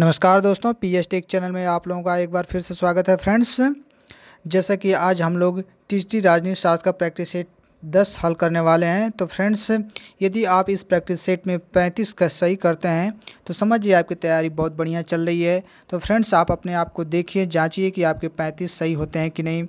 नमस्कार दोस्तों P H take channel में आप लोगों का एक बार फिर से स्वागत है फ्रेंड्स जैसा कि आज हम लोग टी राजनीति शास्त्र का प्रैक्टिस सेट दस हल करने वाले हैं तो फ्रेंड्स यदि आप इस प्रैक्टिस सेट में पैंतीस का सही करते हैं तो समझिए आपकी तैयारी बहुत बढ़िया चल रही है तो फ्रेंड्स आप अपने आप को देखिए जांचिए कि आपके पैंतीस सही होते हैं कि नहीं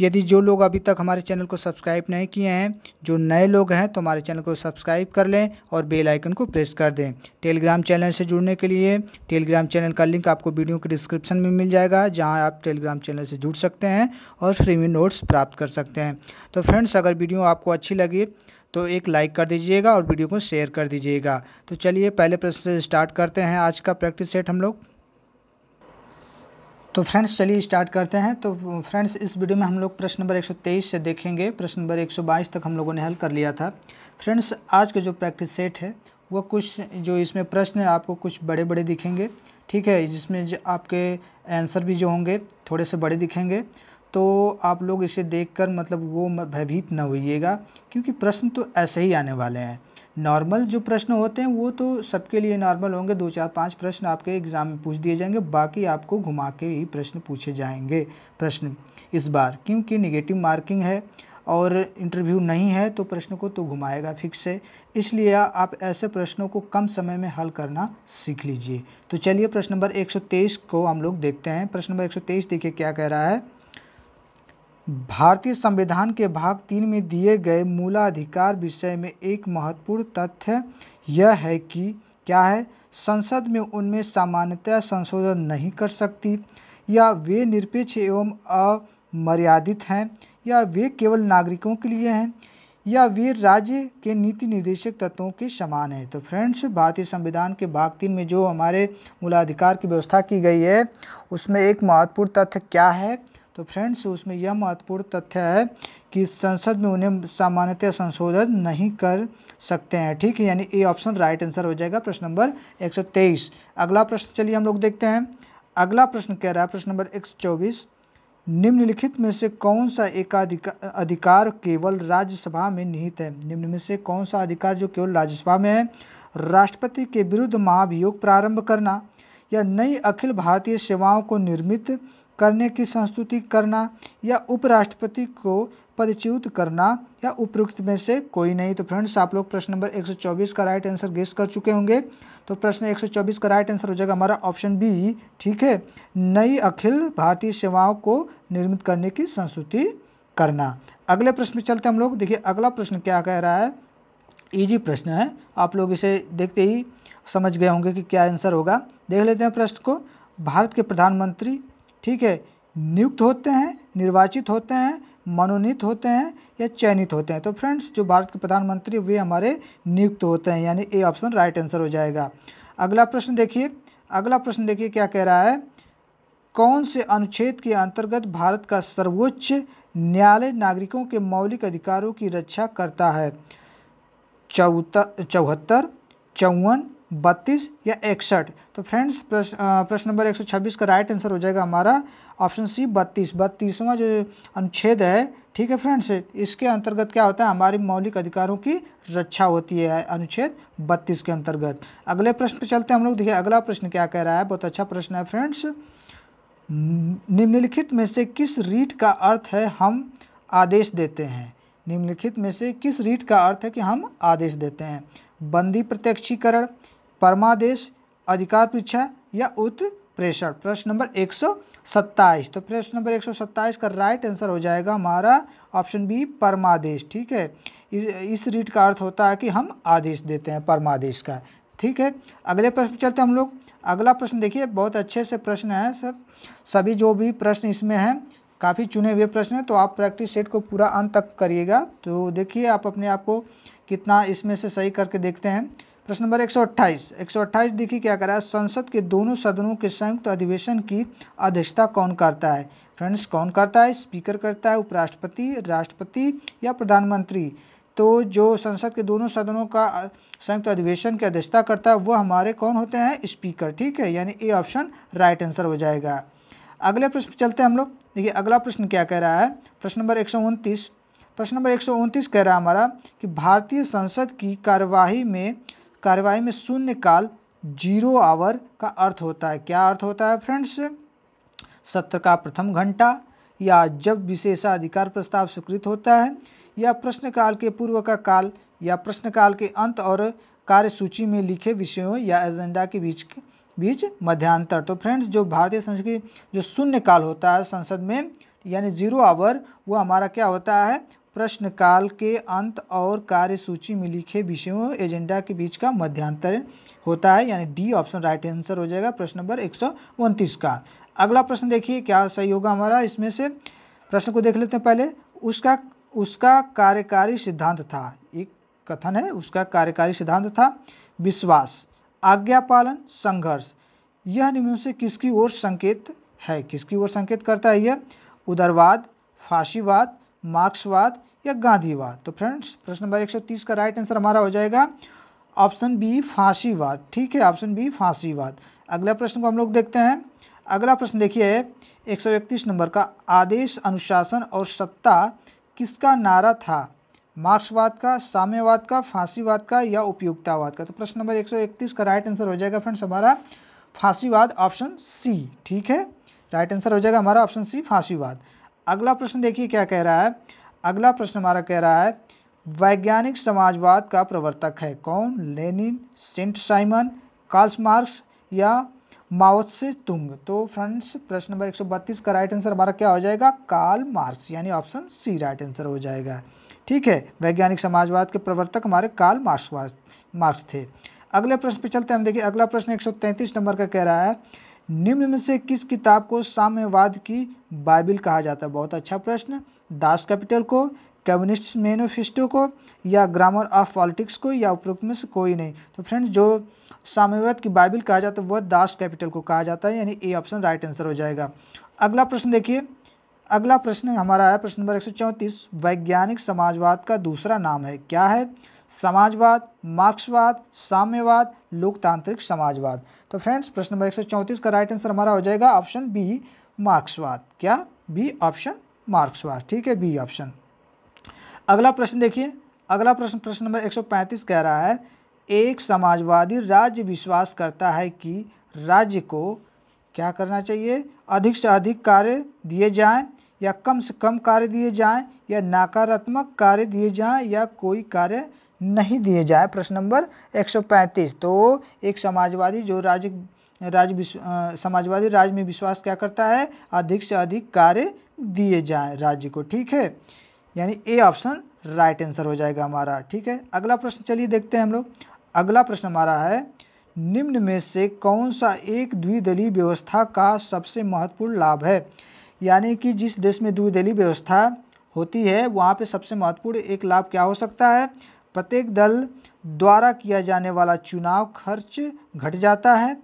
यदि जो लोग अभी तक हमारे चैनल को सब्सक्राइब नहीं किए हैं जो नए लोग हैं तो हमारे चैनल को सब्सक्राइब कर लें और बेल आइकन को प्रेस कर दें टेलीग्राम चैनल से जुड़ने के लिए टेलीग्राम चैनल का लिंक आपको वीडियो के डिस्क्रिप्शन में मिल जाएगा जहाँ आप टेलीग्राम चैनल से जुड़ सकते हैं और फ्री में नोट्स प्राप्त कर सकते हैं तो फ्रेंड्स अगर वीडियो आपको अच्छी लगी तो एक लाइक कर दीजिएगा और वीडियो को शेयर कर दीजिएगा तो चलिए पहले प्रश्न से स्टार्ट करते हैं आज का प्रैक्टिस सेट हम लोग तो फ्रेंड्स चलिए स्टार्ट करते हैं तो फ्रेंड्स इस वीडियो में हम लोग प्रश्न नंबर 123 से देखेंगे प्रश्न नंबर 122 तक हम लोगों ने हल कर लिया था फ्रेंड्स आज का जो प्रैक्टिस सेट है वह कुछ जो इसमें प्रश्न है आपको कुछ बड़े बड़े दिखेंगे ठीक है जिसमें जो आपके आंसर भी जो होंगे थोड़े से बड़े दिखेंगे तो आप लोग इसे देखकर मतलब वो भयभीत न होइएगा क्योंकि प्रश्न तो ऐसे ही आने वाले हैं नॉर्मल जो प्रश्न होते हैं वो तो सबके लिए नॉर्मल होंगे दो चार पांच प्रश्न आपके एग्ज़ाम में पूछ दिए जाएंगे बाकी आपको घुमा के ही प्रश्न पूछे जाएंगे प्रश्न इस बार क्योंकि निगेटिव मार्किंग है और इंटरव्यू नहीं है तो प्रश्न को तो घुमाएगा फिक्स है इसलिए आप ऐसे प्रश्नों को कम समय में हल करना सीख लीजिए तो चलिए प्रश्न नंबर 123 को हम लोग देखते हैं प्रश्न नंबर 123 देखिए क्या कह रहा है भारतीय संविधान के भाग तीन में दिए गए मूलाधिकार विषय में एक महत्वपूर्ण तथ्य यह है कि क्या है संसद में उनमें सामान्यतः संशोधन नहीं कर सकती या वे निरपेक्ष एवं अमर्यादित हैं या वे केवल नागरिकों के लिए हैं या वे राज्य के नीति निर्देशक तत्वों के समान हैं तो फ्रेंड्स भारतीय संविधान के भाग तीन में जो हमारे मूलाधिकार की व्यवस्था की गई है उसमें एक महत्वपूर्ण तथ्य क्या है तो फ्रेंड्स उसमें यह महत्वपूर्ण तथ्य है कि संसद में उन्हें सामान्यतः संशोधन नहीं कर सकते हैं ठीक है यानी ए ऑप्शन राइट आंसर हो जाएगा प्रश्न नंबर 123 अगला प्रश्न चलिए हम लोग देखते हैं अगला प्रश्न कह रहा है प्रश्न नंबर 124 निम्नलिखित में से कौन सा एकाधिकार अधिकार केवल राज्यसभा में निहित है निम्न में से कौन सा अधिकार जो केवल राज्यसभा में है राष्ट्रपति के विरुद्ध महाभियोग प्रारंभ करना या नई अखिल भारतीय सेवाओं को निर्मित करने की संस्तुति करना या उपराष्ट्रपति को पदच्युत करना या उपरोक्त में से कोई नहीं तो फ्रेंड्स आप लोग प्रश्न नंबर 124 का राइट आंसर गेस्ट कर चुके होंगे तो प्रश्न 124 का राइट आंसर हो जाएगा हमारा ऑप्शन बी ठीक है नई अखिल भारतीय सेवाओं को निर्मित करने की संस्तुति करना अगले प्रश्न में चलते हम लोग देखिए अगला प्रश्न क्या कह रहा है ईजी प्रश्न है आप लोग इसे देखते ही समझ गए होंगे कि क्या आंसर होगा देख लेते हैं प्रश्न को भारत के प्रधानमंत्री ठीक है नियुक्त होते हैं निर्वाचित होते हैं मनोनीत होते हैं या चयनित होते हैं तो फ्रेंड्स जो भारत के प्रधानमंत्री वे हमारे नियुक्त होते हैं यानी ए ऑप्शन राइट आंसर हो जाएगा अगला प्रश्न देखिए अगला प्रश्न देखिए क्या कह रहा है कौन से अनुच्छेद के अंतर्गत भारत का सर्वोच्च न्यायालय नागरिकों के मौलिक अधिकारों की रक्षा करता है चौहत्तर चौवन बत्तीस या इकसठ तो फ्रेंड्स प्रश्न नंबर एक का राइट आंसर हो जाएगा हमारा ऑप्शन सी बत्तीस बत्तीसवां जो अनुच्छेद है ठीक है फ्रेंड्स इसके अंतर्गत क्या होता है हमारे मौलिक अधिकारों की रक्षा होती है अनुच्छेद बत्तीस के अंतर्गत अगले प्रश्न पे चलते हैं हम लोग देखिए अगला प्रश्न क्या कह रहा है बहुत अच्छा प्रश्न है फ्रेंड्स निम्नलिखित में से किस रीट का अर्थ है हम आदेश देते हैं निम्नलिखित में से किस रीट का अर्थ है कि हम आदेश देते हैं बंदी प्रत्यक्षीकरण परमादेश अधिकार पीछा या उत्प्रेषण प्रश्न नंबर एक सौ सत्ताईस तो प्रश्न नंबर एक सौ सत्ताईस का राइट आंसर हो जाएगा हमारा ऑप्शन बी परमादेश ठीक है इस, रीट का अर्थ होता है कि हम आदेश देते हैं परमादेश का ठीक है अगले प्रश्न चलते हम लोग अगला प्रश्न देखिए बहुत अच्छे से प्रश्न है सब सभी जो भी प्रश्न इसमें हैं काफ़ी चुने हुए प्रश्न हैं तो आप प्रैक्टिस सेट को पूरा अंत तक करिएगा तो देखिए आप अपने आप को कितना इसमें से सही करके देखते हैं प्रश्न नंबर 128 128 देखिए क्या करा है संसद के दोनों सदनों के संयुक्त अधिवेशन की अध्यक्षता कौन करता है फ्रेंड्स कौन करता है स्पीकर करता है उपराष्ट्रपति राष्ट्रपति या प्रधानमंत्री तो जो संसद के दोनों सदनों का संयुक्त अधिवेशन की अध्यक्षता करता है वह हमारे कौन होते हैं स्पीकर ठीक है यानी ए ऑप्शन राइट आंसर हो जाएगा अगले प्रश्न चलते हैं हम लोग देखिए अगला प्रश्न क्या कह रहा है प्रश्न नंबर एक प्रश्न नंबर एक कह रहा है हमारा कि भारतीय संसद की कार्यवाही में कार्यवाही में शून्य काल जीरो आवर का अर्थ होता है क्या अर्थ होता है फ्रेंड्स सत्र का प्रथम घंटा या जब विशेषाधिकार प्रस्ताव स्वीकृत होता है या प्रश्नकाल के पूर्व का काल या प्रश्नकाल के अंत और कार्यसूची में लिखे विषयों या एजेंडा के बीच बीच मध्यांतर तो फ्रेंड्स जो भारतीय संसद की जो शून्य काल होता है संसद में यानी जीरो आवर वो हमारा क्या होता है प्रश्न काल के अंत और कार्यसूची में लिखे विषयों एजेंडा के बीच का मध्यांतर होता है यानी डी ऑप्शन राइट आंसर हो जाएगा प्रश्न नंबर एक का अगला प्रश्न देखिए क्या सही होगा हमारा इसमें से प्रश्न को देख लेते हैं पहले उसका उसका कार्यकारी सिद्धांत था एक कथन है उसका कार्यकारी सिद्धांत था विश्वास आज्ञा पालन संघर्ष यह निम्न से किसकी ओर संकेत है किसकी ओर संकेत करता है यह उदरवाद फांसीवाद मार्क्सवाद या गांधीवाद तो फ्रेंड्स प्रश्न नंबर 130 का राइट आंसर हमारा हो जाएगा ऑप्शन बी फांसीवाद ठीक है ऑप्शन बी फांसीवाद अगला प्रश्न को हम लोग देखते हैं अगला प्रश्न देखिए एक सौ इकतीस नंबर का आदेश अनुशासन और सत्ता किसका नारा था मार्क्सवाद का साम्यवाद का फांसीवाद का या उपयुक्तावाद का तो प्रश्न नंबर 131 का राइट आंसर हो जाएगा फ्रेंड्स हमारा फांसीवाद ऑप्शन सी ठीक है राइट आंसर हो जाएगा हमारा ऑप्शन सी फांसीवाद अगला प्रश्न देखिए क्या कह रहा है अगला प्रश्न हमारा कह रहा है वैज्ञानिक समाजवाद का प्रवर्तक है कौन Lenin Saint Simon Karl Marx या माओत्से तुंग तो फ्रेंड्स प्रश्न नंबर 132 का राइट आंसर हमारा क्या हो जाएगा कार्ल मार्क्स यानी ऑप्शन सी राइट आंसर हो जाएगा ठीक है वैज्ञानिक समाजवाद के प्रवर्तक हमारे काल मार्क्सवाद मार्क्स थे अगले प्रश्न पे चलते हैं हम देखिए अगला प्रश्न 133 नंबर का कह रहा है निम्न में से किस किताब को साम्यवाद की बाइबिल कहा जाता है बहुत अच्छा प्रश्न दास कैपिटल को कम्युनिस्ट मैनोफेस्टो को या ग्रामर ऑफ पॉलिटिक्स को या उपरोक्त में से कोई नहीं तो फ्रेंड्स जो साम्यवाद की बाइबिल कहा जाता है वह दास कैपिटल को कहा जाता है यानी ए ऑप्शन राइट आंसर हो जाएगा अगला प्रश्न देखिए अगला प्रश्न हमारा है प्रश्न नंबर एक वैज्ञानिक समाजवाद का दूसरा नाम है क्या है समाजवाद मार्क्सवाद साम्यवाद लोकतांत्रिक समाजवाद तो फ्रेंड्स प्रश्न नंबर एक का राइट आंसर हमारा हो जाएगा ऑप्शन बी मार्क्सवाद क्या बी ऑप्शन मार्क्सवाद ठीक है बी ऑप्शन अगला प्रश्न देखिए अगला प्रश्न प्रश्न नंबर 135 कह रहा है एक समाजवादी राज्य विश्वास करता है कि राज्य को क्या करना चाहिए अधिक से अधिक कार्य दिए जाएं या कम से कम कार्य दिए जाएं या नकारात्मक कार्य दिए जाएं या कोई कार्य नहीं दिए जाए प्रश्न नंबर 135 तो एक समाजवादी जो राज्य राज्य समाजवादी राज्य में विश्वास क्या करता है अधिक से अधिक कार्य दिए जाएं राज्य को ठीक है यानी ए ऑप्शन राइट आंसर हो जाएगा हमारा ठीक है अगला प्रश्न चलिए देखते हैं हम लोग अगला प्रश्न हमारा है निम्न में से कौन सा एक द्विदलीय व्यवस्था का सबसे महत्वपूर्ण लाभ है यानी कि जिस देश में द्विदलीय व्यवस्था होती है वहाँ पे सबसे महत्वपूर्ण एक लाभ क्या हो सकता है प्रत्येक दल द्वारा किया जाने वाला चुनाव खर्च घट जाता है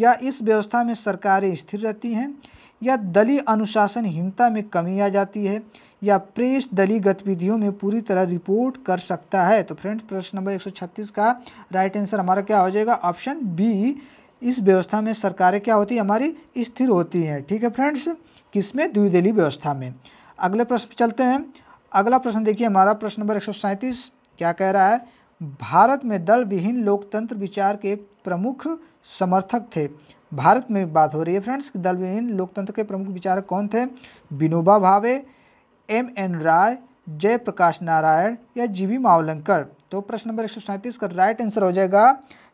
या इस व्यवस्था में सरकारें स्थिर रहती हैं या दली अनुशासनहीनता में कमी आ जाती है या प्रेस दली गतिविधियों में पूरी तरह रिपोर्ट कर सकता है तो फ्रेंड्स प्रश्न नंबर 136 का राइट आंसर हमारा क्या हो जाएगा ऑप्शन बी इस व्यवस्था में सरकारें क्या होती है हमारी स्थिर होती हैं ठीक है फ्रेंड्स किसमें द्विदलीय व्यवस्था में अगले प्रश्न चलते हैं अगला प्रश्न देखिए हमारा प्रश्न नंबर एक क्या कह रहा है भारत में दल विहीन लोकतंत्र विचार के प्रमुख समर्थक थे भारत में बात हो रही है फ्रेंड्स दल विहीन लोकतंत्र के प्रमुख विचारक कौन थे विनोबा भावे एम एन राय जयप्रकाश नारायण या जी वी मावलंकर तो प्रश्न नंबर एक का राइट आंसर हो जाएगा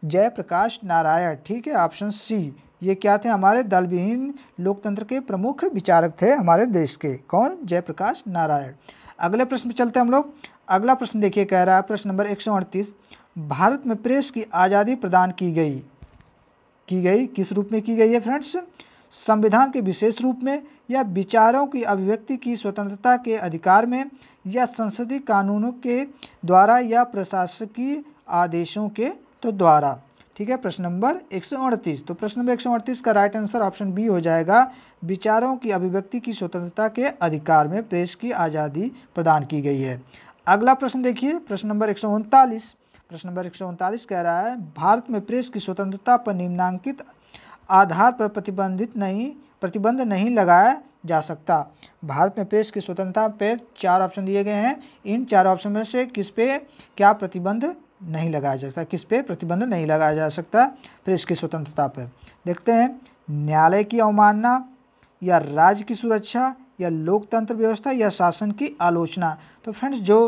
जयप्रकाश नारायण ठीक है ऑप्शन सी ये क्या थे हमारे दलविहीन लोकतंत्र के प्रमुख विचारक थे हमारे देश के कौन जयप्रकाश नारायण अगले प्रश्न पर चलते हम लोग अगला प्रश्न देखिए कह रहा है प्रश्न नंबर एक भारत में प्रेस की आज़ादी प्रदान की गई की गई किस रूप में की गई है फ्रेंड्स संविधान के विशेष रूप में या विचारों की अभिव्यक्ति की स्वतंत्रता के अधिकार में या संसदीय कानूनों के द्वारा या प्रशासकीय आदेशों के तो द्वारा ठीक है प्रश्न नंबर एक तो प्रश्न नंबर एक का राइट आंसर ऑप्शन बी हो जाएगा विचारों की अभिव्यक्ति की स्वतंत्रता के अधिकार में प्रेस की आज़ादी प्रदान की गई है अगला प्रश्न देखिए प्रश्न नंबर एक प्रश्न नंबर एक कह रहा है भारत में प्रेस की स्वतंत्रता पर निम्नांकित आधार पर प्रतिबंधित नहीं प्रतिबंध नहीं लगाया जा सकता भारत में प्रेस की स्वतंत्रता पर चार ऑप्शन दिए गए हैं इन चार ऑप्शन में से किस पे क्या प्रतिबंध नहीं लगाया जा सकता किस पे प्रतिबंध नहीं लगाया जा सकता प्रेस की स्वतंत्रता पर देखते हैं न्यायालय की अवमानना या राज्य की सुरक्षा या लोकतंत्र व्यवस्था या शासन की आलोचना तो फ्रेंड्स जो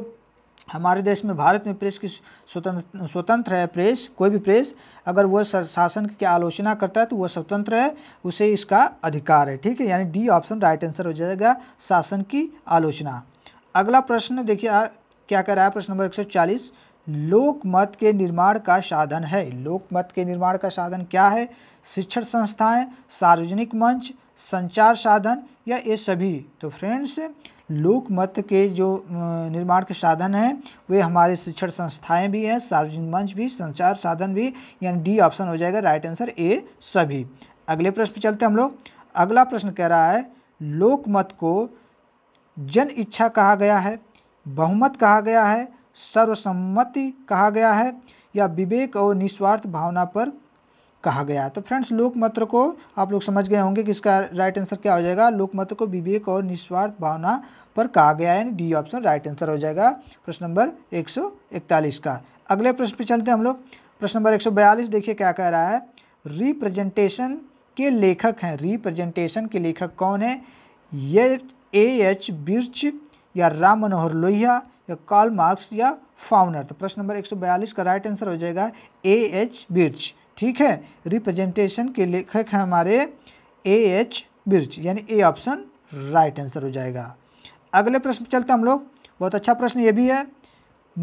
हमारे देश में भारत में प्रेस की स्वतंत्र स्वतंत्र है प्रेस कोई भी प्रेस अगर वह शासन की आलोचना करता है तो वह स्वतंत्र है उसे इसका अधिकार है ठीक है यानी डी ऑप्शन राइट आंसर हो जाएगा शासन की आलोचना अगला प्रश्न देखिए क्या कह रहा है प्रश्न नंबर 140 लोकमत के निर्माण का साधन है लोकमत के निर्माण का साधन क्या है शिक्षण संस्थाएं सार्वजनिक मंच संचार साधन या ये सभी तो फ्रेंड्स लोकमत के जो निर्माण के साधन हैं वे हमारे शिक्षण संस्थाएं भी हैं सार्वजनिक मंच भी संचार साधन भी यानी डी ऑप्शन हो जाएगा राइट आंसर ए सभी अगले प्रश्न पर चलते हम लोग अगला प्रश्न कह रहा है लोकमत को जन इच्छा कहा गया है बहुमत कहा गया है सर्वसम्मति कहा गया है या विवेक और निस्वार्थ भावना पर कहा गया तो फ्रेंड्स लोकमत्र को आप लोग समझ गए होंगे कि इसका राइट आंसर क्या हो जाएगा लोकमत्र को विवेक और निस्वार्थ भावना पर कहा गया यानी डी ऑप्शन राइट आंसर हो जाएगा प्रश्न नंबर 141 का अगले प्रश्न पे चलते हैं हम लोग प्रश्न नंबर 142 देखिए क्या कह रहा है रिप्रेजेंटेशन के लेखक हैं रिप्रेजेंटेशन के लेखक कौन है ये ए एच बिर्च या राम मनोहर लोहिया या कार्ल मार्क्स या फाउनर तो प्रश्न नंबर 142 का राइट आंसर हो जाएगा ए एच बिर्च ठीक है रिप्रेजेंटेशन के लेखक हैं हमारे ए एच बिर्च यानी ए ऑप्शन राइट आंसर हो जाएगा अगले प्रश्न पर चलते हम लोग बहुत अच्छा प्रश्न ये भी है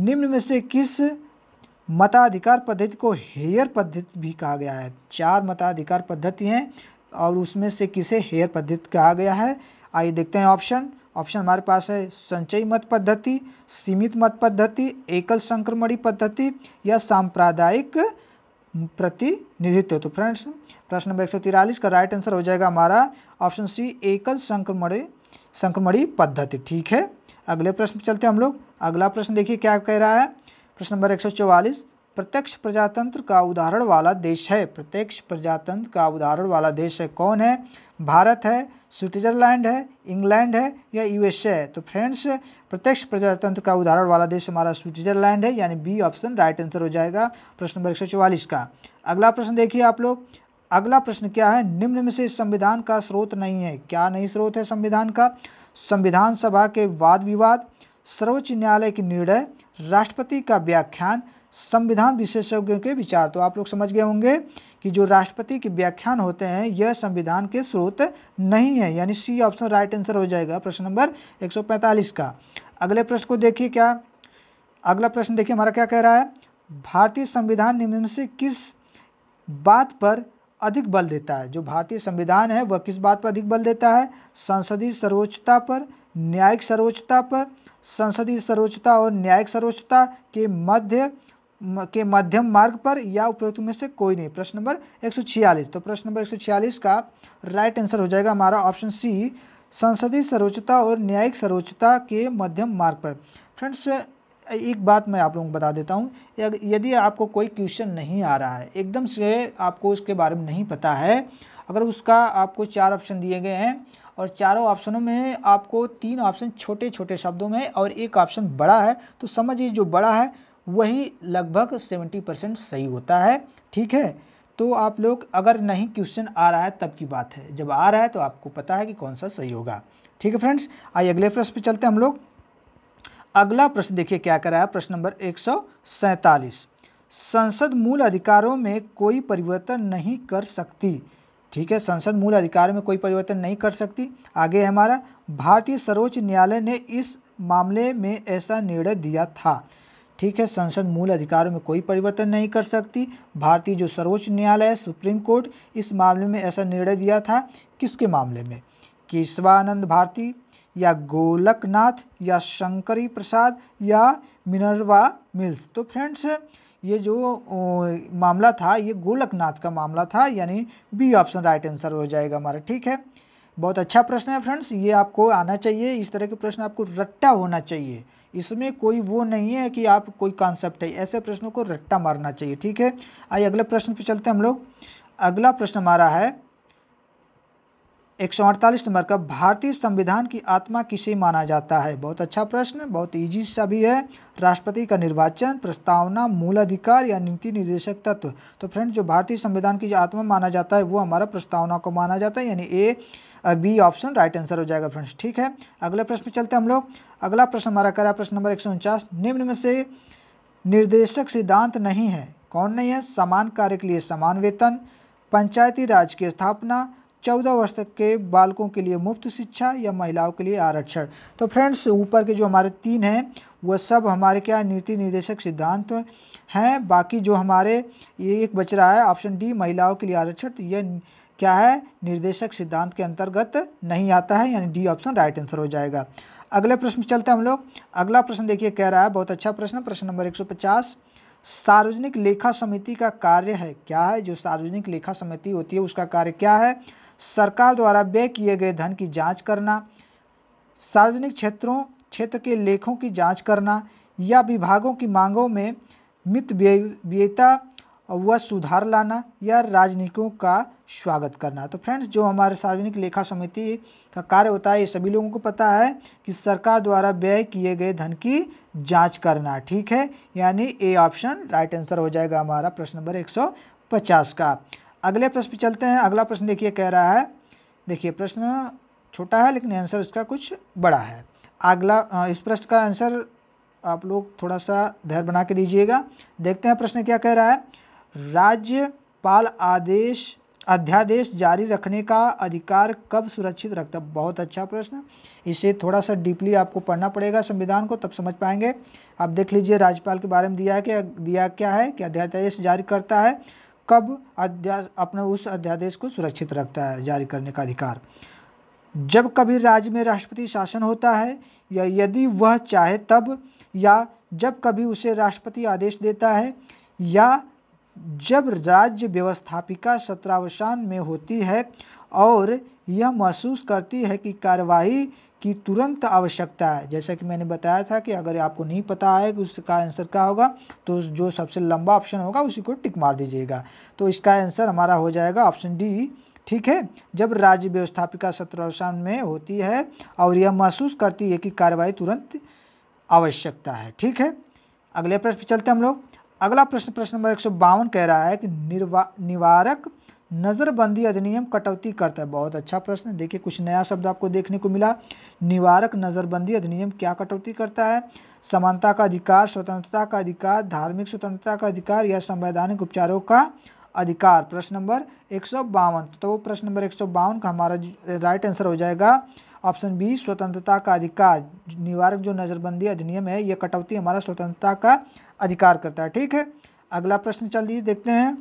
निम्न में से किस मताधिकार पद्धति को हेयर पद्धति भी कहा गया है चार मताधिकार पद्धति हैं और उसमें से किसे हेयर पद्धति कहा गया है आइए देखते हैं ऑप्शन ऑप्शन हमारे पास है संचयी मत पद्धति सीमित मत पद्धति एकल संक्रमणी पद्धति या सांप्रदायिक प्रतिनिधित्व तो फ्रेंड्स प्रश्न नंबर एक का राइट आंसर हो जाएगा हमारा ऑप्शन सी एकल संक्रमणी संक्रमणी पद्धति ठीक है अगले प्रश्न चलते हैं हम लोग अगला प्रश्न देखिए क्या कह रहा है प्रश्न नंबर एक प्रत्यक्ष प्रजातंत्र का उदाहरण वाला देश है प्रत्यक्ष प्रजातंत्र का उदाहरण वाला देश है कौन है भारत है स्विट्जरलैंड है इंग्लैंड है या यूएसए है तो फ्रेंड्स प्रत्यक्ष प्रजातंत्र का उदाहरण वाला देश हमारा स्विट्जरलैंड है यानी बी ऑप्शन राइट आंसर हो जाएगा प्रश्न नंबर एक का अगला प्रश्न देखिए आप लोग अगला प्रश्न क्या है निम्न में से संविधान का स्रोत नहीं है क्या नहीं स्रोत है संविधान का संविधान सभा के वाद विवाद सर्वोच्च न्यायालय के निर्णय राष्ट्रपति का व्याख्यान संविधान विशेषज्ञों के विचार तो आप लोग समझ गए होंगे कि जो राष्ट्रपति के व्याख्यान होते हैं यह संविधान के स्रोत नहीं है यानी सी ऑप्शन राइट आंसर हो जाएगा प्रश्न नंबर 145 का अगले प्रश्न को देखिए क्या अगला प्रश्न देखिए हमारा क्या कह रहा है भारतीय संविधान निम्न से किस बात पर अधिक बल देता है जो भारतीय संविधान है वह किस बात पर अधिक बल देता है संसदीय सर्वोच्चता पर न्यायिक सर्वोच्चता पर संसदीय सर्वोच्चता और न्यायिक सर्वोच्चता के मध्य के मध्यम मार्ग पर या उपरोक्त में से कोई नहीं प्रश्न नंबर 146 तो प्रश्न नंबर 146 का राइट आंसर हो जाएगा हमारा ऑप्शन सी संसदीय सर्वोच्चता और न्यायिक सर्वोच्चता के मध्यम मार्ग पर फ्रेंड्स एक बात मैं आप लोगों को बता देता हूँ यदि आपको कोई क्वेश्चन नहीं आ रहा है एकदम से आपको उसके बारे में नहीं पता है अगर उसका आपको चार ऑप्शन दिए गए हैं और चारों ऑप्शनों में आपको तीन ऑप्शन छोटे छोटे शब्दों में और एक ऑप्शन बड़ा है तो समझिए जो बड़ा है वही लगभग सेवेंटी परसेंट सही होता है ठीक है तो आप लोग अगर नहीं क्वेश्चन आ रहा है तब की बात है जब आ रहा है तो आपको पता है कि कौन सा सही होगा ठीक है फ्रेंड्स आइए अगले प्रश्न पे चलते हैं हम लोग अगला प्रश्न देखिए क्या करा है प्रश्न नंबर एक संसद मूल अधिकारों में कोई परिवर्तन नहीं कर सकती ठीक है संसद मूल अधिकारों में कोई परिवर्तन नहीं कर सकती आगे हमारा भारतीय सर्वोच्च न्यायालय ने इस मामले में ऐसा निर्णय दिया था ठीक है संसद मूल अधिकारों में कोई परिवर्तन नहीं कर सकती भारतीय जो सर्वोच्च न्यायालय है सुप्रीम कोर्ट इस मामले में ऐसा निर्णय दिया था किसके मामले में केशवानंद भारती या गोलकनाथ या शंकरी प्रसाद या मिनरवा मिल्स तो फ्रेंड्स ये जो मामला था ये गोलकनाथ का मामला था यानी बी ऑप्शन राइट आंसर हो जाएगा हमारा ठीक है बहुत अच्छा प्रश्न है फ्रेंड्स ये आपको आना चाहिए इस तरह के प्रश्न आपको रट्टा होना चाहिए इसमें कोई वो नहीं है कि आप कोई कॉन्सेप्ट है ऐसे प्रश्नों को रट्टा मारना चाहिए ठीक है आइए अगले प्रश्न पे चलते हैं हम लोग अगला प्रश्न हमारा है एक सौ अड़तालीस नंबर का भारतीय संविधान की आत्मा किसे माना जाता है बहुत अच्छा प्रश्न बहुत इजी सा भी है राष्ट्रपति का निर्वाचन प्रस्तावना मूल अधिकार या नीति निर्देशक तत्व तो फ्रेंड जो भारतीय संविधान की जो आत्मा माना जाता है वो हमारा प्रस्तावना को माना जाता है यानी A B option right answer हो जाएगा फ्रेंड्स ठीक है अगले प्रश्न चलते हैं हम लोग अगला प्रश्न हमारा करा प्रश्न नंबर एक निम्न में से निर्देशक सिद्धांत नहीं है कौन नहीं है समान कार्य के लिए समान वेतन पंचायती राज की स्थापना चौदह वर्ष तक के बालकों के लिए मुफ्त शिक्षा या महिलाओं के लिए आरक्षण तो फ्रेंड्स ऊपर के जो हमारे तीन हैं वह सब हमारे क्या नीति निर्देशक सिद्धांत हैं बाकी जो हमारे ये एक बच रहा है ऑप्शन डी महिलाओं के लिए आरक्षण तो यह क्या है निर्देशक सिद्धांत के अंतर्गत नहीं आता है यानी डी ऑप्शन राइट आंसर हो जाएगा अगले प्रश्न चलते हैं हम लोग अगला प्रश्न देखिए कह रहा है बहुत अच्छा प्रश्न प्रश्न नंबर एक सार्वजनिक लेखा समिति का कार्य है क्या है जो सार्वजनिक लेखा समिति होती है उसका कार्य क्या है सरकार द्वारा व्यय किए गए धन की जांच करना सार्वजनिक क्षेत्रों क्षेत्र के लेखों की जांच करना या विभागों की मांगों में मित व्ययता व सुधार लाना या राजनीतिकों का स्वागत करना तो फ्रेंड्स जो हमारे सार्वजनिक लेखा समिति का कार्य होता है ये सभी लोगों को पता है कि सरकार द्वारा व्यय किए गए धन की जांच करना ठीक है यानी ए ऑप्शन राइट आंसर हो जाएगा हमारा प्रश्न नंबर 150 का अगले प्रश्न पे चलते हैं अगला प्रश्न देखिए कह रहा है देखिए प्रश्न छोटा है लेकिन आंसर इसका कुछ बड़ा है अगला इस प्रश्न का आंसर आप लोग थोड़ा सा धैर्य बना के दीजिएगा देखते हैं प्रश्न क्या कह रहा है राज्यपाल आदेश अध्यादेश जारी रखने का अधिकार कब सुरक्षित रखता बहुत अच्छा प्रश्न इसे थोड़ा सा डीपली आपको पढ़ना पड़ेगा संविधान को तब समझ पाएंगे आप देख लीजिए राज्यपाल के बारे में दिया है कि दिया क्या है कि अध्यादेश जारी करता है कब अध्यास अपने उस अध्यादेश को सुरक्षित रखता है जारी करने का अधिकार जब कभी राज्य में राष्ट्रपति शासन होता है या यदि वह चाहे तब या जब कभी उसे राष्ट्रपति आदेश देता है या जब राज्य व्यवस्थापिका सत्रावसान में होती है और यह महसूस करती है कि कार्यवाही की तुरंत आवश्यकता है जैसा कि मैंने बताया था कि अगर आपको नहीं पता है कि उसका आंसर क्या होगा तो जो सबसे लंबा ऑप्शन होगा उसी को टिक मार दीजिएगा तो इसका आंसर हमारा हो जाएगा ऑप्शन डी ठीक है जब राज्य व्यवस्थापिका सत्र में होती है और यह महसूस करती है कि कार्रवाई तुरंत आवश्यकता है ठीक है अगले प्रश्न पर चलते हम लोग अगला प्रश्न प्रश्न नंबर एक कह रहा है कि निर्वा निवारक नज़रबंदी अधिनियम कटौती करता है बहुत अच्छा प्रश्न देखिए कुछ नया शब्द आपको देखने को मिला निवारक नज़रबंदी अधिनियम क्या कटौती करता है समानता का अधिकार स्वतंत्रता का अधिकार धार्मिक स्वतंत्रता का अधिकार या संवैधानिक उपचारों का अधिकार प्रश्न नंबर एक तो प्रश्न नंबर एक का हमारा राइट आंसर हो जाएगा ऑप्शन बी स्वतंत्रता का अधिकार निवारक जो नज़रबंदी अधिनियम है यह कटौती हमारा स्वतंत्रता का अधिकार करता है ठीक है अगला प्रश्न चल दीजिए देखते हैं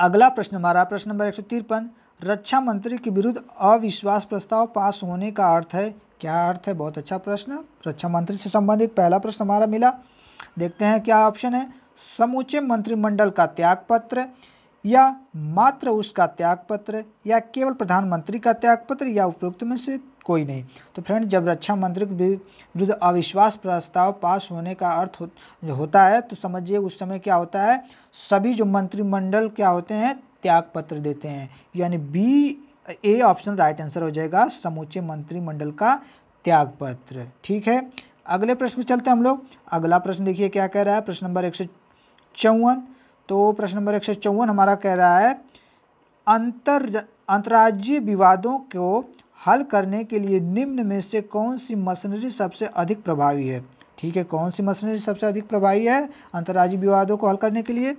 अगला प्रश्न हमारा प्रश्न नंबर एक सौ तिरपन रक्षा मंत्री के विरुद्ध अविश्वास प्रस्ताव पास होने का अर्थ है क्या अर्थ है बहुत अच्छा प्रश्न रक्षा मंत्री से संबंधित पहला प्रश्न हमारा मिला देखते हैं क्या ऑप्शन है समूचे मंत्रिमंडल का त्यागपत्र या मात्र उसका त्यागपत्र या केवल प्रधानमंत्री का त्यागपत्र या उपयुक्त में से कोई नहीं तो फ्रेंड जब रक्षा मंत्री के विरुद्ध अविश्वास प्रस्ताव पास होने का अर्थ हो, होता है तो समझिए उस समय क्या होता है सभी जो मंत्रिमंडल क्या होते हैं त्याग पत्र देते हैं यानी B A option right answer हो जाएगा समूचे मंत्रिमंडल का त्याग पत्र ठीक है अगले प्रश्न में चलते हैं हम लोग अगला प्रश्न देखिए क्या कह रहा है प्रश्न नंबर एक सौ चौवन तो प्रश्न नंबर एक सौ चौवन हमारा कह रहा है अंतर अंतर्राज्यीय विवादों को हल करने के लिए निम्न में से कौन सी मशीनरी सबसे अधिक प्रभावी है ठीक है कौन सी मशीनरी सबसे अधिक प्रभावी है अंतर्राज्यीय विवादों को हल करने के लिए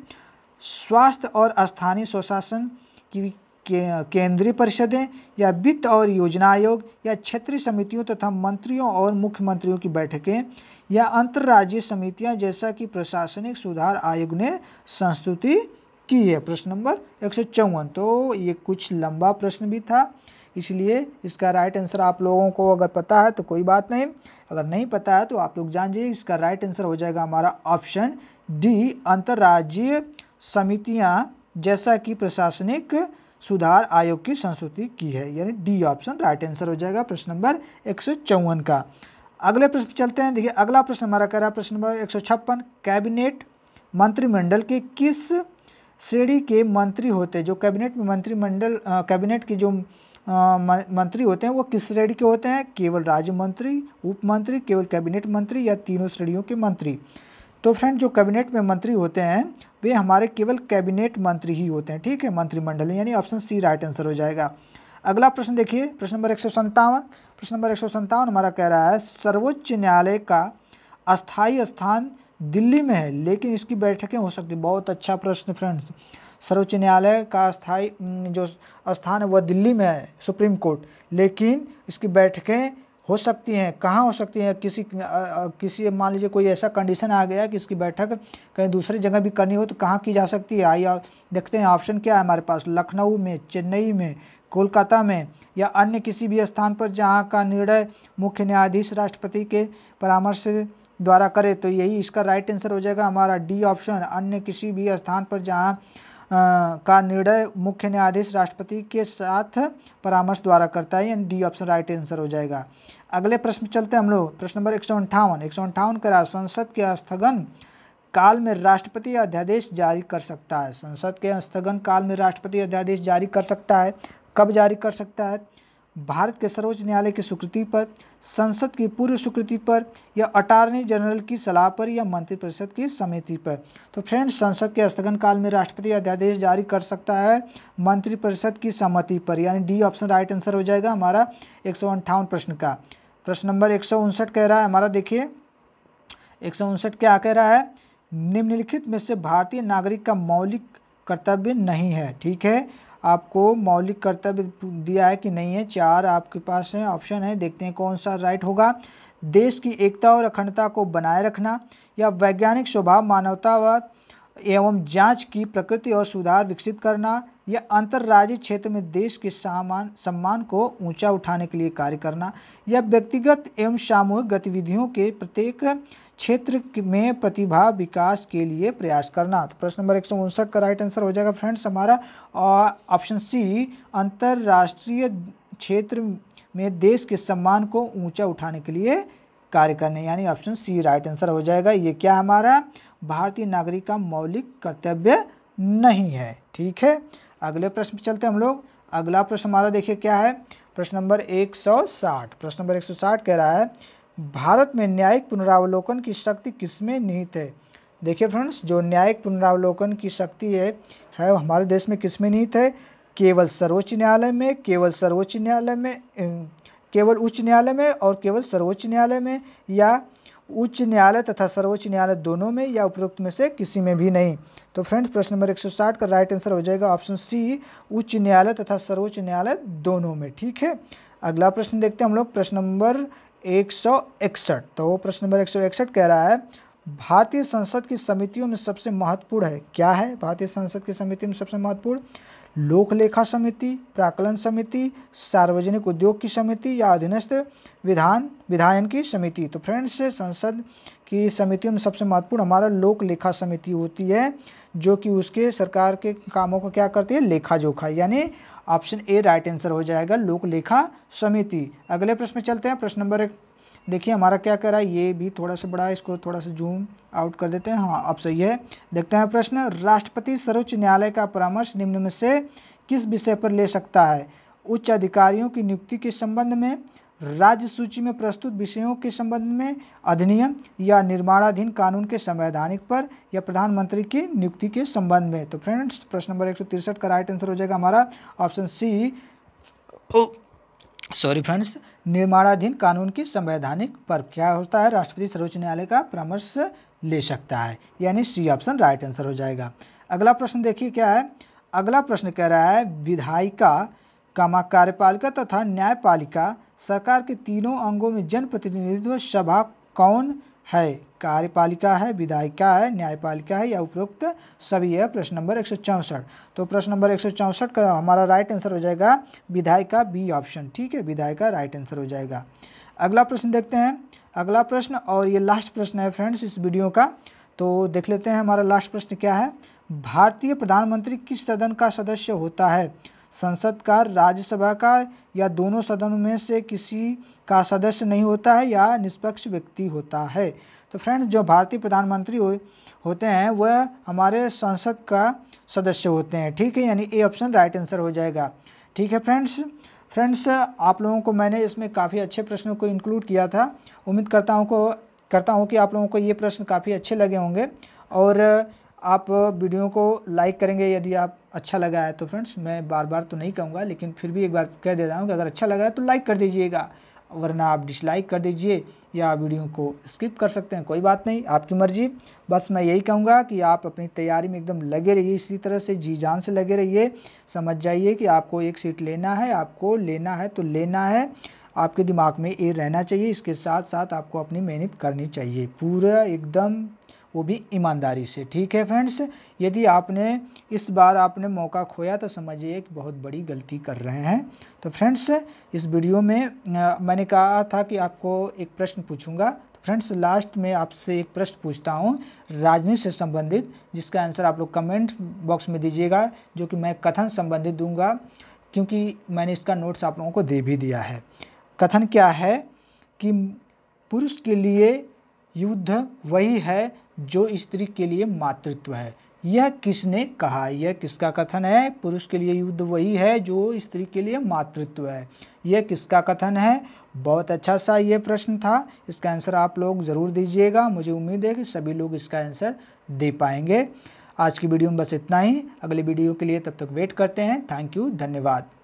स्वास्थ्य और स्थानीय स्वशासन की के, केंद्रीय परिषदें या वित्त और योजना आयोग या क्षेत्रीय समितियों तथा मंत्रियों और मुख्यमंत्रियों की बैठकें या अंतर्राज्यीय समितियां जैसा कि प्रशासनिक सुधार आयोग ने संस्तुति की है प्रश्न नंबर एक तो ये कुछ लंबा प्रश्न भी था इसलिए इसका राइट आंसर आप लोगों को अगर पता है तो कोई बात नहीं अगर नहीं पता है तो आप लोग जान जाइए इसका राइट आंसर हो जाएगा हमारा ऑप्शन डी अंतर्राज्यीय समितियाँ जैसा कि प्रशासनिक सुधार आयोग की संस्तुति की है यानी डी ऑप्शन राइट आंसर हो जाएगा प्रश्न नंबर एक का अगले प्रश्न चलते हैं देखिए अगला प्रश्न हमारा कह रहा है प्रश्न नंबर एक कैबिनेट मंत्रिमंडल के किस श्रेणी के मंत्री होते जो कैबिनेट में मंत्रिमंडल कैबिनेट की जो मंत्री होते हैं वो किस श्रेणी के होते हैं केवल राज्य मंत्री उप मंत्री केवल कैबिनेट मंत्री या तीनों श्रेणियों के मंत्री तो फ्रेंड जो कैबिनेट में मंत्री होते हैं वे हमारे केवल कैबिनेट मंत्री ही होते हैं ठीक है मंत्रिमंडल यानी ऑप्शन सी राइट आंसर हो जाएगा अगला प्रश्न देखिए प्रश्न नंबर एक प्रश्न नंबर एक हमारा कह रहा है सर्वोच्च न्यायालय का अस्थायी स्थान दिल्ली में है लेकिन इसकी बैठकें हो सकती बहुत अच्छा प्रश्न फ्रेंड्स सर्वोच्च न्यायालय का स्थाई जो स्थान है वह दिल्ली में है सुप्रीम कोर्ट लेकिन इसकी बैठकें हो सकती हैं कहाँ हो सकती हैं किसी किसी मान लीजिए कोई ऐसा कंडीशन आ गया कि इसकी बैठक कहीं दूसरी जगह भी करनी हो तो कहाँ की जा सकती है आइए देखते हैं ऑप्शन क्या है हमारे पास लखनऊ में चेन्नई में कोलकाता में या अन्य किसी भी स्थान पर जहाँ का निर्णय मुख्य न्यायाधीश राष्ट्रपति के परामर्श द्वारा करे तो यही इसका राइट आंसर हो जाएगा हमारा डी ऑप्शन अन्य किसी भी स्थान पर जहाँ का निर्णय मुख्य न्यायाधीश राष्ट्रपति के साथ परामर्श द्वारा करता है यानी डी ऑप्शन राइट आंसर हो जाएगा अगले प्रश्न चलते हैं हम लोग प्रश्न नंबर एक सौ अंठावन एक सौ अंठावन कर संसद के स्थगन काल में राष्ट्रपति अध्यादेश जारी कर सकता है संसद के स्थगन काल में राष्ट्रपति अध्यादेश जारी कर सकता है कब जारी कर सकता है भारत के सर्वोच्च न्यायालय की स्वीकृति पर संसद की पूर्व स्वीकृति पर या अटॉर्नी जनरल की सलाह पर या मंत्रिपरिषद की समिति पर तो फ्रेंड्स संसद के स्थगन काल में राष्ट्रपति अध्यादेश जारी कर सकता है मंत्रिपरिषद की सहमति पर यानी डी ऑप्शन राइट आंसर हो जाएगा हमारा एक प्रश्न का प्रश्न नंबर एक कह रहा है हमारा देखिए एक क्या कह रहा है निम्नलिखित में से भारतीय नागरिक का मौलिक कर्तव्य नहीं है ठीक है आपको मौलिक कर्तव्य दिया है कि नहीं है चार आपके पास है ऑप्शन है देखते हैं कौन सा राइट होगा देश की एकता और अखंडता को बनाए रखना या वैज्ञानिक स्वभाव मानवतावाद एवं जांच की प्रकृति और सुधार विकसित करना या अंतर्राज्यीय क्षेत्र में देश के सामान सम्मान को ऊंचा उठाने के लिए कार्य करना या व्यक्तिगत एवं सामूहिक गतिविधियों के प्रत्येक क्षेत्र में प्रतिभा विकास के लिए प्रयास करना तो प्रश्न नंबर एक सौ उनसठ का राइट आंसर हो जाएगा फ्रेंड्स हमारा ऑप्शन सी अंतर्राष्ट्रीय क्षेत्र में देश के सम्मान को ऊंचा उठाने के लिए कार्य करने यानी ऑप्शन सी राइट आंसर हो जाएगा ये क्या हमारा भारतीय नागरिक का मौलिक कर्तव्य नहीं है ठीक है अगले प्रश्न पे चलते हम लोग अगला प्रश्न हमारा देखिए क्या है प्रश्न नंबर 160 प्रश्न नंबर 160 कह रहा है भारत में न्यायिक पुनरावलोकन की शक्ति किसमें निहित है देखिए फ्रेंड्स जो न्यायिक पुनरावलोकन की शक्ति है है हमारे देश में किसमें निहित है केवल सर्वोच्च न्यायालय में केवल सर्वोच्च न्यायालय में केवल उच्च न्यायालय में और केवल सर्वोच्च न्यायालय में या उच्च न्यायालय तथा सर्वोच्च न्यायालय दोनों में या उपरोक्त में से किसी में भी नहीं तो फ्रेंड्स प्रश्न नंबर 160 का राइट आंसर हो जाएगा ऑप्शन सी उच्च न्यायालय तथा सर्वोच्च न्यायालय दोनों में ठीक है अगला प्रश्न देखते हैं हम लोग प्रश्न नंबर एक सौ इकसठ तो वो प्रश्न नंबर एक सौ इकसठ कह रहा है भारतीय संसद की समितियों में सबसे महत्वपूर्ण है क्या है भारतीय संसद की समिति में सबसे महत्वपूर्ण लोक लेखा समिति प्राकलन समिति सार्वजनिक उद्योग की समिति या अधीनस्थ विधान विधायन की समिति तो फ्रेंड्स संसद की समितियों में सबसे महत्वपूर्ण हमारा लोक लेखा समिति होती है जो कि उसके सरकार के कामों को क्या करती है लेखा जोखा यानी ऑप्शन ए राइट आंसर हो जाएगा लोक लेखा समिति अगले प्रश्न में चलते हैं प्रश्न नंबर एक देखिए हमारा क्या कर रहा है ये भी थोड़ा सा बड़ा है इसको थोड़ा सा जूम आउट कर देते हैं हाँ अब सही है देखते हैं प्रश्न राष्ट्रपति सर्वोच्च न्यायालय का परामर्श निम्न में से किस विषय पर ले सकता है उच्च अधिकारियों की नियुक्ति के संबंध में राज्य सूची में प्रस्तुत विषयों के संबंध में अधिनियम या निर्माणाधीन कानून के संवैधानिक पर या प्रधानमंत्री की नियुक्ति के संबंध में तो फ्रेंड्स प्रश्न नंबर एक का राइट आंसर हो जाएगा हमारा ऑप्शन सी सॉरी फ्रेंड्स निर्माणाधीन कानून की संवैधानिक पर क्या होता है राष्ट्रपति सर्वोच्च न्यायालय का परामर्श ले सकता है यानी सी ऑप्शन राइट आंसर हो जाएगा अगला प्रश्न देखिए क्या है अगला प्रश्न कह रहा है विधायिका कामा कार्यपालिका तथा न्यायपालिका सरकार के तीनों अंगों में जनप्रतिनिधित्व सभा कौन है कार्यपालिका है विधायिका है न्यायपालिका है या उपरोक्त सभी है प्रश्न नंबर एक तो प्रश्न नंबर एक का हमारा राइट आंसर हो जाएगा विधायिका बी ऑप्शन ठीक है विधायिका राइट आंसर हो जाएगा अगला प्रश्न देखते हैं अगला प्रश्न और ये लास्ट प्रश्न है फ्रेंड्स इस वीडियो का तो देख लेते हैं हमारा लास्ट प्रश्न क्या है भारतीय प्रधानमंत्री किस सदन का सदस्य होता है संसद का राज्यसभा का या दोनों सदनों में से किसी का सदस्य नहीं होता है या निष्पक्ष व्यक्ति होता है तो फ्रेंड्स जो भारतीय प्रधानमंत्री हो, होते हैं वह हमारे संसद का सदस्य होते हैं ठीक है यानी ए ऑप्शन राइट आंसर हो जाएगा ठीक है फ्रेंड्स फ्रेंड्स आप लोगों को मैंने इसमें काफ़ी अच्छे प्रश्नों को इंक्लूड किया था उम्मीद करता हूँ को करता हूँ कि आप लोगों को ये प्रश्न काफ़ी अच्छे लगे होंगे और आप वीडियो को लाइक करेंगे यदि आप अच्छा लगा है तो फ्रेंड्स मैं बार बार तो नहीं कहूँगा लेकिन फिर भी एक बार कह देता हूँ कि अगर अच्छा लगा है तो लाइक कर दीजिएगा वरना आप डिसलाइक कर दीजिए या वीडियो को स्किप कर सकते हैं कोई बात नहीं आपकी मर्जी बस मैं यही कहूँगा कि आप अपनी तैयारी में एकदम लगे रहिए इसी तरह से जी जान से लगे रहिए समझ जाइए कि आपको एक सीट लेना है आपको लेना है तो लेना है आपके दिमाग में ये रहना चाहिए इसके साथ साथ आपको अपनी मेहनत करनी चाहिए पूरा एकदम वो भी ईमानदारी से ठीक है फ्रेंड्स यदि आपने इस बार आपने मौका खोया तो समझिए एक बहुत बड़ी गलती कर रहे हैं तो फ्रेंड्स इस वीडियो में मैंने कहा था कि आपको एक प्रश्न पूछूंगा तो फ्रेंड्स लास्ट में आपसे एक प्रश्न पूछता हूँ राजनीति से संबंधित जिसका आंसर आप लोग कमेंट बॉक्स में दीजिएगा जो कि मैं कथन संबंधित दूँगा क्योंकि मैंने इसका नोट्स आप लोगों को दे भी दिया है कथन क्या है कि पुरुष के लिए युद्ध वही है जो स्त्री के लिए मातृत्व है यह किसने कहा यह किसका कथन है पुरुष के लिए युद्ध वही है जो स्त्री के लिए मातृत्व है यह किसका कथन है बहुत अच्छा सा यह प्रश्न था इसका आंसर आप लोग ज़रूर दीजिएगा मुझे उम्मीद है कि सभी लोग इसका आंसर दे पाएंगे आज की वीडियो में बस इतना ही अगले वीडियो के लिए तब तक वेट करते हैं थैंक यू धन्यवाद